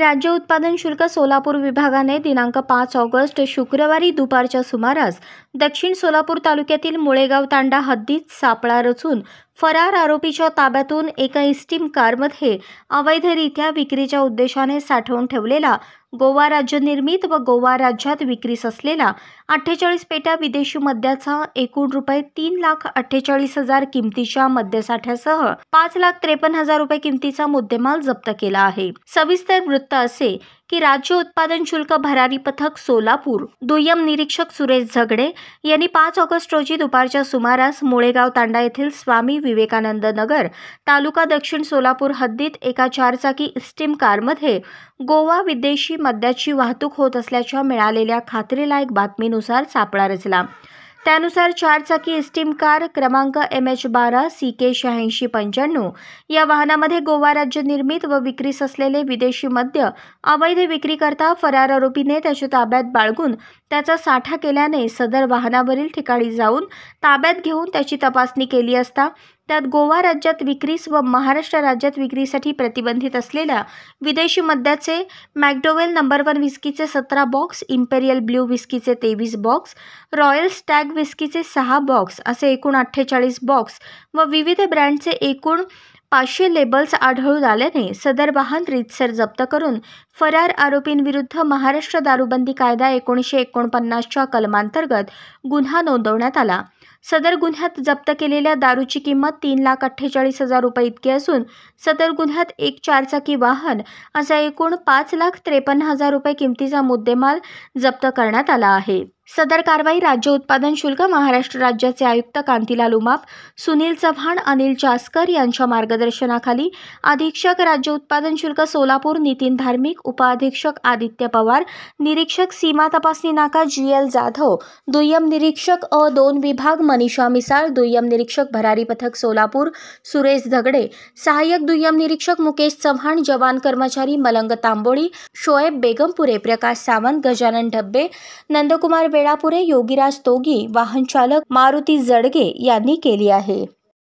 राज्य उत्पादन शुल्क सोलापूर विभागाने दिनांक पाच ऑगस्ट शुक्रवारी दुपारच्या सुमारास दक्षिण सोलापूर तालुक्यातील मुळेगाव तांडा हद्दीत सापळा रचून फरार आरोपीच्या ताब्यातून एका इस्टीम कारमध्ये अवैधरित्या विक्रीच्या उद्देशाने साठवून ठेवलेला गोवा राज्य निर्मित व गोवा राज्यात विक्रीस असलेला अठ्ठेचाळीस पेट्या विदेशी मद्याचा एकूण रुपये तीन लाख अठ्ठेचाळीस हजार किमतीच्या मद्यसाठ्यासह पाच लाख त्रेपन्न हजार रुपये किमतीचा मुद्देमाल जप्त केला आहे सविस्तर वृत्त असे की राज्य उत्पादन शुल्क भरारी पथक सोलापूर दुय्यम निरीक्षक सुरेश झगडे यांनी पाच ऑगस्ट रोजी दुपारच्या सुमारास मुळेगाव तांडा येथील स्वामी विवेकानंद नगर तालुका दक्षिण सोलापूर हद्दीत एका चारचाकी इस्टीम कारमध्ये गोवा विदेशी मद्याची वाहतूक होत असल्याच्या मिळालेल्या खात्रीलायक बातमीनुसार सापळा रचला त्यानुसार चारचाकी स्टीम कार क्रमांक एम एच बारा सी के शहाऐंशी पंच्याण्णव या वाहनामध्ये गोवा राज्य निर्मित व विक्रीस असलेले विदेशी मद्य अवैध विक्रीकरता फरार आरोपीने त्याच्या ताब्यात बाळगून त्याचा साठा केल्याने सदर वाहनावरील ठिकाणी जाऊन ताब्यात घेऊन त्याची तपासणी केली असता त्यात गोवा राज्यात विक्रीस व महाराष्ट्र राज्यात विक्रीसाठी प्रतिबंधित असलेल्या विदेशी मद्याचे मॅकडोवेल नंबर वन विस्कीचे सतरा बॉक्स इम्पेरियल ब्ल्यू विस्कीचे तेवीस बॉक्स रॉयल स्टॅग विस्कीचे सहा बॉक्स असे एकूण अठ्ठेचाळीस बॉक्स व विविध ब्रँडचे एकूण पाचशे लेबल्स आढळून आल्याने सदर वाहन रीतसर जप्त करून फरार आरोपींविरुद्ध महाराष्ट्र दारूबंदी कायदा एकोणीसशे एकोणपन्नासच्या कलमांतर्गत गुन्हा नोंदवण्यात आला सदर गुन्ह्यात जप्त केलेल्या दारूची किंमत तीन लाख अठ्ठेचाळीस हजार रुपये इतकी असून सदर गुन्ह्यात एक चारचाकी वाहन असा एकूण पाच लाख त्रेपन्न हजार रुपये किमतीचा मुद्देमाल जप्त करण्यात आला आहे सदर कारवाई राज्य उत्पादन शुल्क महाराष्ट्र राज्याचे आयुक्त कांतीलाल उमाप सुनील चव्हाण अनिल जास्कर यांच्या मार्गदर्शनाखाली अधीक्षक राज्य उत्पादन शुल्क सोलापूर नितीन धार्मिक उपाधीक्षक आदित्य पवार निरीक्षक सीमा तपासणी नाका जी एल जाधव दुय्यम निरीक्षक अ दोन विभाग मनीषा मिसाळ दुय्यम निरीक्षक भरारी पथक सोलापूर सुरेश धगडे सहाय्यक दुय्यम निरीक्षक मुकेश चव्हाण जवान कर्मचारी मलंग तांबोळी शोएब बेगमपुरे प्रकाश सावंत गजानन ढब्बे नंदकुमार वेळापुरे योगीराज तोगी वाहन चालक मारुती जडगे यांनी केली आहे